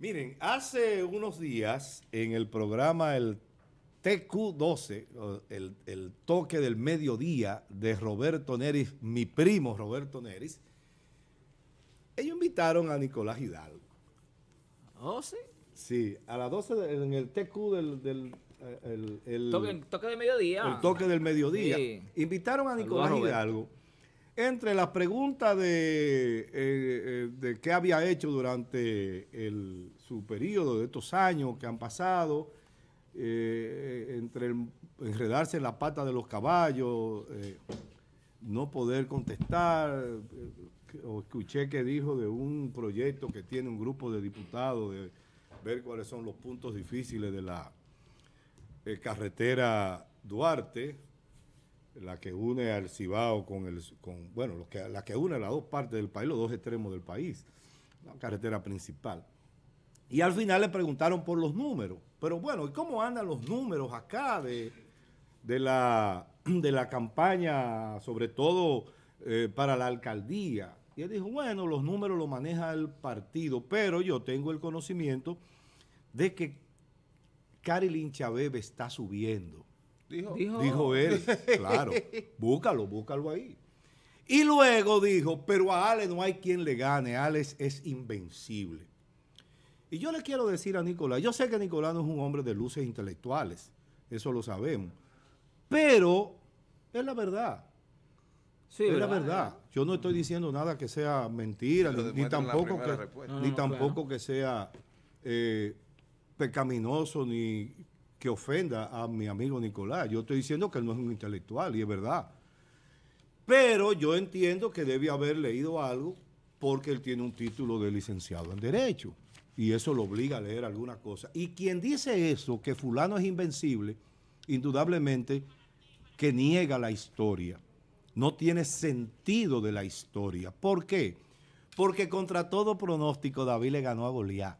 Miren, hace unos días en el programa el TQ12, el, toque del mediodía de Roberto Neris, mi primo Roberto Neris, ellos invitaron a Nicolás Hidalgo. ¿Oh, sí? Sí, a las 12 en el TQ del... Eh, el, toque, del mediodía. El toque del mediodía. Invitaron a Nicolás Hidalgo entre las preguntas eh, eh, de, qué había hecho durante su periodo de estos años que han pasado, eh, entre enredarse en la pata de los caballos, no poder contestar, escuché que dijo de un proyecto que tiene un grupo de diputados, de ver cuáles son los puntos difíciles de la carretera Duarte, la que une al Cibao con el, con, bueno, lo que, la que une las dos partes del país, los dos extremos del país, la carretera principal. Y al final le preguntaron por los números. Pero bueno, ¿y cómo andan los números acá de, de, la, de la campaña, sobre todo eh, para la alcaldía? Y él dijo, bueno, los números los maneja el partido, pero yo tengo el conocimiento de que Carilyn Chávez está subiendo Dijo, él, claro. Búscalo, búscalo ahí. Y luego dijo, pero a Alex no hay quien le gane, Alex es invencible. Y yo le quiero decir a Nicolás, yo sé que Nicolás no es un hombre de luces intelectuales, eso lo sabemos, pero es la verdad. es la verdad. Yo no estoy diciendo nada que sea mentira, ni, tampoco, que, ni tampoco que sea eh, pecaminoso, ni que ofenda a mi amigo Nicolás. Yo estoy diciendo que él no es un intelectual, y es verdad. Pero yo entiendo que debe haber leído algo porque él tiene un título de licenciado en Derecho. Y eso lo obliga a leer alguna cosa. Y quien dice eso, que fulano es invencible, indudablemente que niega la historia. No tiene sentido de la historia. ¿Por qué? Porque contra todo pronóstico, David le ganó a Goliat.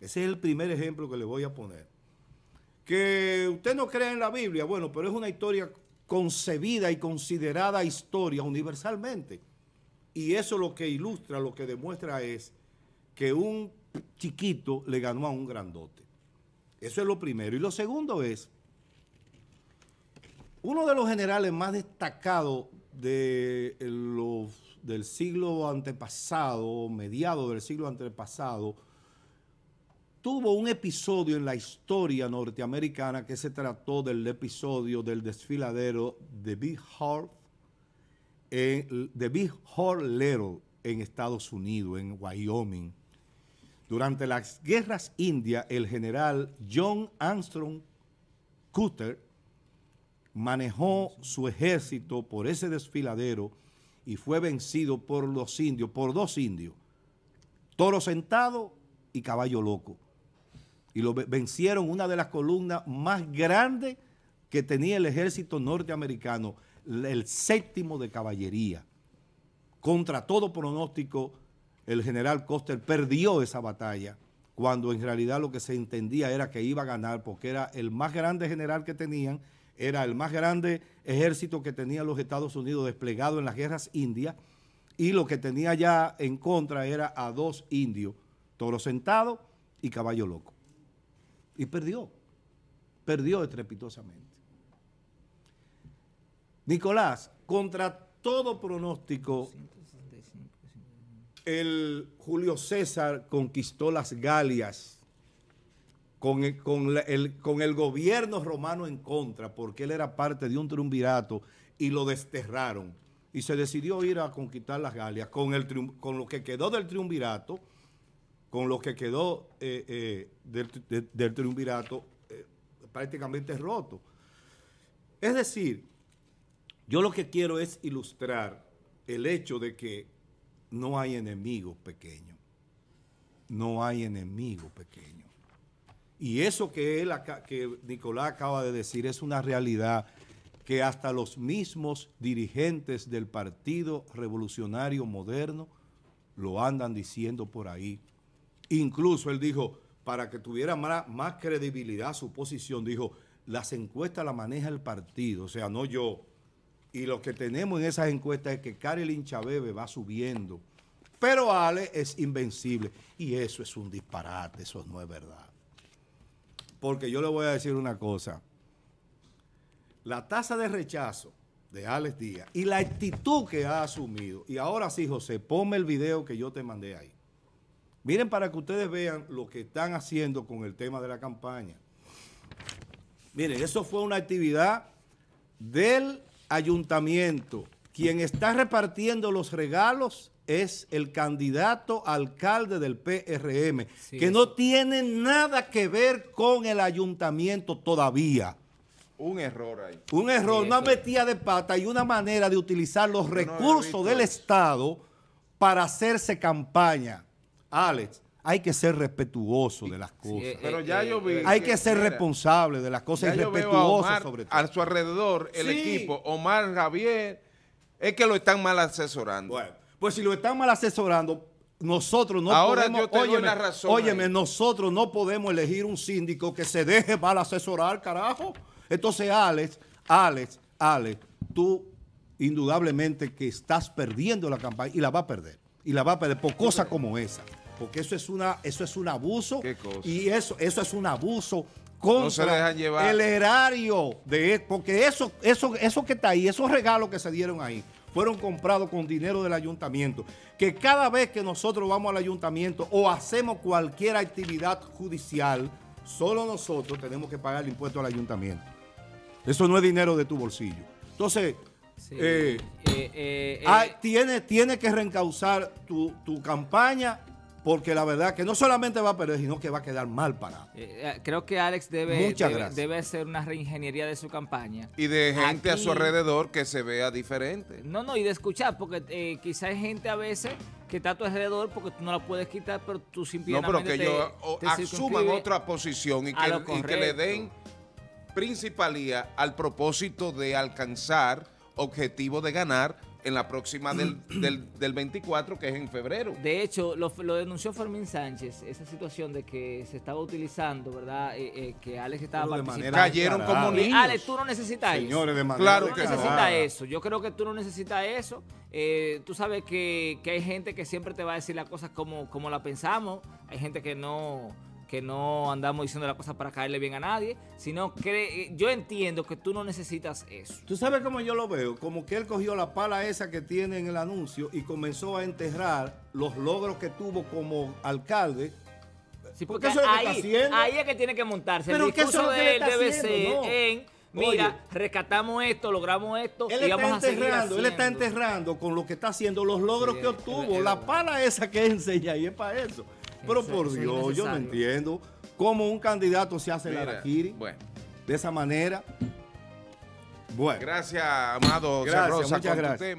Ese es el primer ejemplo que le voy a poner que usted no cree en la Biblia, bueno, pero es una historia concebida y considerada historia universalmente. Y eso lo que ilustra, lo que demuestra es que un chiquito le ganó a un grandote. Eso es lo primero. Y lo segundo es, uno de los generales más destacados de los, del siglo antepasado, mediado del siglo antepasado, tuvo un episodio en la historia norteamericana que se trató del episodio del desfiladero de Big Horn, de Big Horn Little en Estados Unidos, en Wyoming. Durante las guerras indias, el general John Armstrong Cutter manejó su ejército por ese desfiladero y fue vencido por los indios, por dos indios, toro sentado y caballo loco y lo vencieron una de las columnas más grandes que tenía el ejército norteamericano, el séptimo de caballería. Contra todo pronóstico, el general Coster perdió esa batalla, cuando en realidad lo que se entendía era que iba a ganar, porque era el más grande general que tenían, era el más grande ejército que tenían los Estados Unidos desplegado en las guerras indias, y lo que tenía ya en contra era a dos indios, toro sentado y caballo loco. Y perdió. Perdió estrepitosamente. Nicolás, contra todo pronóstico, el Julio César conquistó las Galias con el, gobierno romano en contra, porque él era parte de un triunvirato y lo desterraron. Y se decidió ir a conquistar las Galias con, el, con lo que quedó del triunvirato con lo que quedó eh, eh, del, triunvirato eh, prácticamente roto. Es decir, yo lo que quiero es ilustrar el hecho de que no hay enemigo pequeño. No hay enemigo pequeño. Y eso que, que Nicolás acaba de decir es una realidad que hasta los mismos dirigentes del Partido Revolucionario Moderno lo andan diciendo por ahí Incluso él dijo, para que tuviera más, credibilidad su posición, dijo, las encuestas las maneja el partido, o sea, no yo. Y lo que tenemos en esas encuestas es que Karelin Chabebe va subiendo, pero Ale es invencible. Y eso es un disparate, eso no es verdad. Porque yo le voy a decir una cosa. La tasa de rechazo de Alex Díaz y la actitud que ha asumido, y ahora sí, José, ponme el video que yo te mandé ahí. Miren para que ustedes vean lo que están haciendo con el tema de la campaña. Miren, eso fue una actividad del ayuntamiento. Quien está repartiendo los regalos es el candidato alcalde del PRM, que no tiene nada que ver con el ayuntamiento todavía. Un error ahí. Un error, no metía de pata y una manera de utilizar los recursos del Estado para hacerse campaña. Alex, hay que ser respetuoso de las cosas. Eh, pero ya eh, eh, hay que, ser responsable de las cosas y respetuoso sobre todo. A su alrededor, el equipo, Omar Javier, es que lo están mal asesorando. Bueno, pues si lo están mal asesorando, nosotros no podemos, nosotros no podemos elegir un síndico que se deje mal asesorar, carajo. Entonces, Alex, Alex, Alex, tú indudablemente que estás perdiendo la campaña y la va a perder y la va a pedir por cosas como esa. Porque eso es una, eso es un abuso. Y eso, eso es un abuso contra el erario de porque eso, eso, eso que está ahí, esos regalos que se dieron ahí, fueron comprados con dinero del ayuntamiento. Que cada vez que nosotros vamos al ayuntamiento o hacemos cualquier actividad judicial, solo nosotros tenemos que pagar el impuesto al ayuntamiento. Eso no es dinero de tu bolsillo. Entonces, eh, eh, eh, ah, tiene, tiene que reencauzar tu, campaña porque la verdad que no solamente va a perder, sino que va a quedar mal para creo que Alex debe, debe, hacer una reingeniería de su campaña. Y de gente a su alrededor que se vea diferente. No, no, y de escuchar, porque quizá hay gente a veces que está a tu alrededor porque tú no la puedes quitar, pero tú simplemente No, pero que ellos asuman otra posición y que le den principalía al propósito de alcanzar objetivo de ganar en la próxima del, del, del 24, que es en febrero. De hecho, lo, denunció Fermín Sánchez, esa situación de que se estaba utilizando, ¿verdad? Eh, eh, que Alex estaba participando. Cayeron como niños. Alex, tú no necesitas eso. eso. Yo creo que tú no necesitas eso. Eh, tú sabes que, hay gente que siempre te va a decir las cosas como, como la pensamos. Hay gente que no que no andamos diciendo la cosa para caerle bien a nadie, sino que eh, yo entiendo que tú no necesitas eso. Tú sabes cómo yo lo veo, como que él cogió la pala esa que tiene en el anuncio y comenzó a enterrar los logros que tuvo como alcalde. Sí, porque, eso es que está ahí es que tiene que montarse. Pero el discurso de él debe ser en mira, rescatamos esto, logramos esto. Él y vamos está enterrando, él está enterrando con lo que está haciendo, los logros que obtuvo, la pala esa que enseña y es para eso. Pero por Dios, yo no entiendo cómo un candidato se hace Mira, la de esa manera. Bueno. Gracias, Amado. muchas gracias.